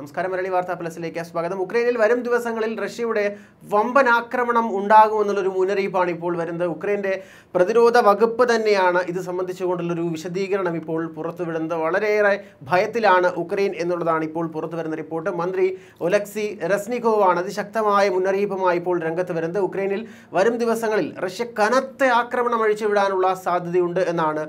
നമസ്കാരം മലയാളി വാർത്താ പ്ലസിലേക്ക് സ്വാഗതം ഉക്രൈനിൽ വരും ദിവസങ്ങളിൽ റഷ്യയുടെ വമ്പൻ ആക്രമണം ഉണ്ടാകുമെന്നുള്ളൊരു മുന്നറിയിപ്പാണ് ഇപ്പോൾ വരുന്നത് ഉക്രൈൻ്റെ പ്രതിരോധ വകുപ്പ് തന്നെയാണ് ഇത് സംബന്ധിച്ചുകൊണ്ടുള്ളൊരു വിശദീകരണം ഇപ്പോൾ പുറത്തുവിടുന്നത് വളരെയേറെ ഭയത്തിലാണ് ഉക്രൈൻ എന്നുള്ളതാണ് ഇപ്പോൾ പുറത്തു വരുന്ന റിപ്പോർട്ട് മന്ത്രി ഒലക്സി റസ്നികോവാണ് അതിശക്തമായ മുന്നറിയിപ്പുമായി ഇപ്പോൾ രംഗത്ത് വരുന്നത് ഉക്രൈനിൽ വരും ദിവസങ്ങളിൽ റഷ്യ കനത്ത ആക്രമണം അഴിച്ചുവിടാനുള്ള സാധ്യതയുണ്ട് എന്നാണ്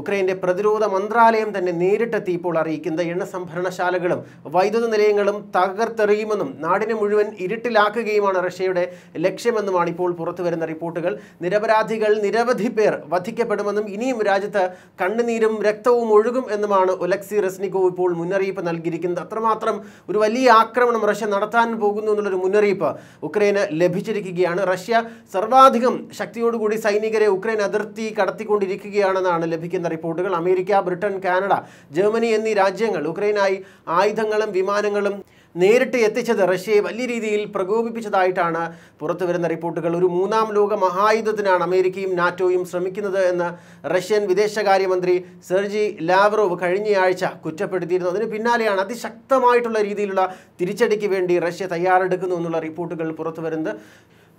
ഉക്രൈൻ്റെ പ്രതിരോധ മന്ത്രാലയം തന്നെ നേരിട്ടെത്തി ഇപ്പോൾ അറിയിക്കുന്ന എണ്ണ സംഭരണശാലകളും വൈദ്യുത നിലയങ്ങളും തകർത്തെറിയുമെന്നും നാടിനെ മുഴുവൻ ഇരുട്ടിലാക്കുകയുമാണ് റഷ്യയുടെ ലക്ഷ്യമെന്നുമാണ് ഇപ്പോൾ പുറത്തുവരുന്ന റിപ്പോർട്ടുകൾ നിരപരാധികൾ നിരവധി പേർ വധിക്കപ്പെടുമെന്നും ഇനിയും രാജ്യത്ത് കണ്ണുനീരും രക്തവും ഒഴുകും എന്നുമാണ് ഒലക്സി റെസ്നിക്കോ ഇപ്പോൾ മുന്നറിയിപ്പ് നൽകിയിരിക്കുന്നത് അത്രമാത്രം ഒരു വലിയ ആക്രമണം റഷ്യ നടത്താൻ പോകുന്നു എന്നുള്ളൊരു മുന്നറിയിപ്പ് ഉക്രൈന് ലഭിച്ചിരിക്കുകയാണ് റഷ്യ സർവാധികം ശക്തിയോടുകൂടി സൈനികരെ ഉക്രൈൻ അതിർത്തി കടത്തിക്കൊണ്ടിരിക്കുകയാണെന്നാണ് ലഭിക്കുന്നത് എന്ന റിപ്പോർട്ടുകൾ അമേരിക്ക ബ്രിട്ടൻ കാനഡ ജർമ്മനി എന്നീ രാജ്യങ്ങൾ ഉക്രൈനായി ആയുധങ്ങളും വിമാനങ്ങളും നേരിട്ട് എത്തിച്ചത് റഷ്യയെ വലിയ രീതിയിൽ പ്രകോപിപ്പിച്ചതായിട്ടാണ് പുറത്തുവരുന്ന റിപ്പോർട്ടുകൾ ഒരു മൂന്നാം ലോക മഹായുദ്ധത്തിനാണ് അമേരിക്കയും നാറ്റോയും ശ്രമിക്കുന്നത് എന്ന് റഷ്യൻ വിദേശകാര്യമന്ത്രി സെർജി ലാവ്റോവ് കഴിഞ്ഞയാഴ്ച കുറ്റപ്പെടുത്തിയിരുന്നു അതിന് പിന്നാലെയാണ് അതിശക്തമായിട്ടുള്ള രീതിയിലുള്ള തിരിച്ചടിക്ക് വേണ്ടി റഷ്യ തയ്യാറെടുക്കുന്നു എന്നുള്ള റിപ്പോർട്ടുകൾ പുറത്തുവരുന്നത്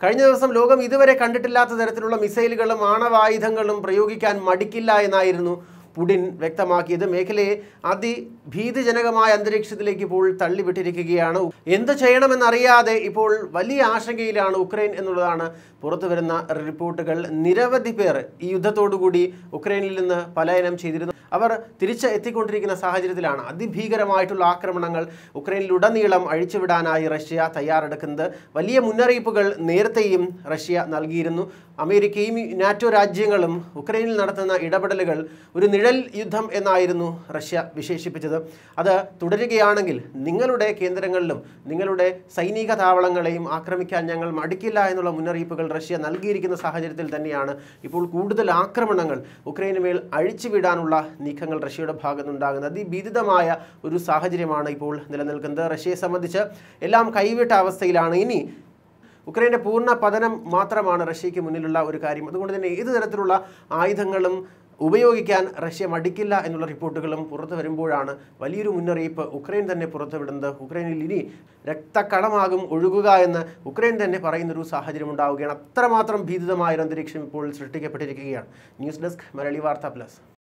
കഴിഞ്ഞ ദിവസം ലോകം ഇതുവരെ കണ്ടിട്ടില്ലാത്ത തരത്തിലുള്ള മിസൈലുകളും ആണവായുധങ്ങളും പ്രയോഗിക്കാൻ മടിക്കില്ല എന്നായിരുന്നു പുടിൻ വ്യക്തമാക്കിയത് മേഖലയെ അതിഭീതിജനകമായ അന്തരീക്ഷത്തിലേക്ക് ഇപ്പോൾ തള്ളിവിട്ടിരിക്കുകയാണ് എന്ത് ചെയ്യണമെന്നറിയാതെ ഇപ്പോൾ വലിയ ആശങ്കയിലാണ് ഉക്രൈൻ എന്നുള്ളതാണ് പുറത്തു വരുന്ന റിപ്പോർട്ടുകൾ നിരവധി പേർ ഈ യുദ്ധത്തോടുകൂടി ഉക്രൈനിൽ നിന്ന് പലായനം ചെയ്തിരുന്നു അവർ തിരിച്ച് എത്തിക്കൊണ്ടിരിക്കുന്ന സാഹചര്യത്തിലാണ് അതിഭീകരമായിട്ടുള്ള ആക്രമണങ്ങൾ ഉക്രൈനിലുടനീളം അഴിച്ചുവിടാനായി റഷ്യ തയ്യാറെടുക്കുന്നത് വലിയ മുന്നറിയിപ്പുകൾ നേരത്തെയും റഷ്യ നൽകിയിരുന്നു അമേരിക്കയും നാറ്റോ രാജ്യങ്ങളും ഉക്രൈനിൽ നടത്തുന്ന ഇടപെടലുകൾ ഒരു നിഴൽ യുദ്ധം എന്നായിരുന്നു റഷ്യ വിശേഷിപ്പിച്ചത് അത് തുടരുകയാണെങ്കിൽ നിങ്ങളുടെ കേന്ദ്രങ്ങളിലും നിങ്ങളുടെ സൈനിക താവളങ്ങളെയും ആക്രമിക്കാൻ ഞങ്ങൾ മടിക്കില്ല എന്നുള്ള മുന്നറിയിപ്പുകൾ റഷ്യ നൽകിയിരിക്കുന്ന സാഹചര്യത്തിൽ തന്നെയാണ് ഇപ്പോൾ കൂടുതൽ ആക്രമണങ്ങൾ ഉക്രൈനുമേൽ അഴിച്ചുവിടാനുള്ള നീക്കങ്ങൾ റഷ്യയുടെ ഭാഗത്തുനിന്നുണ്ടാകുന്നത് അതിഭീതിതമായ ഒരു സാഹചര്യമാണ് ഇപ്പോൾ നിലനിൽക്കുന്നത് റഷ്യയെ സംബന്ധിച്ച് എല്ലാം കൈവിട്ട അവസ്ഥയിലാണ് ഇനി ഉക്രൈൻ്റെ പൂർണ്ണ പതനം മാത്രമാണ് റഷ്യയ്ക്ക് മുന്നിലുള്ള ഒരു കാര്യം അതുകൊണ്ട് തന്നെ ഏത് തരത്തിലുള്ള ആയുധങ്ങളും ഉപയോഗിക്കാൻ റഷ്യ മടിക്കില്ല എന്നുള്ള റിപ്പോർട്ടുകളും പുറത്തു വരുമ്പോഴാണ് വലിയൊരു മുന്നറിയിപ്പ് ഉക്രൈൻ തന്നെ പുറത്തുവിടുന്നത് ഉക്രൈനിൽ ഇനി രക്തക്കളമാകും ഒഴുകുക എന്ന് ഉക്രൈൻ തന്നെ പറയുന്നൊരു സാഹചര്യം ഉണ്ടാവുകയാണ് അത്രമാത്രം ഭീതിതമായൊരു അന്തരീക്ഷം ഇപ്പോൾ സൃഷ്ടിക്കപ്പെട്ടിരിക്കുകയാണ് ന്യൂസ് ഡെസ്ക് മലയാളി വാർത്ത പ്ലസ്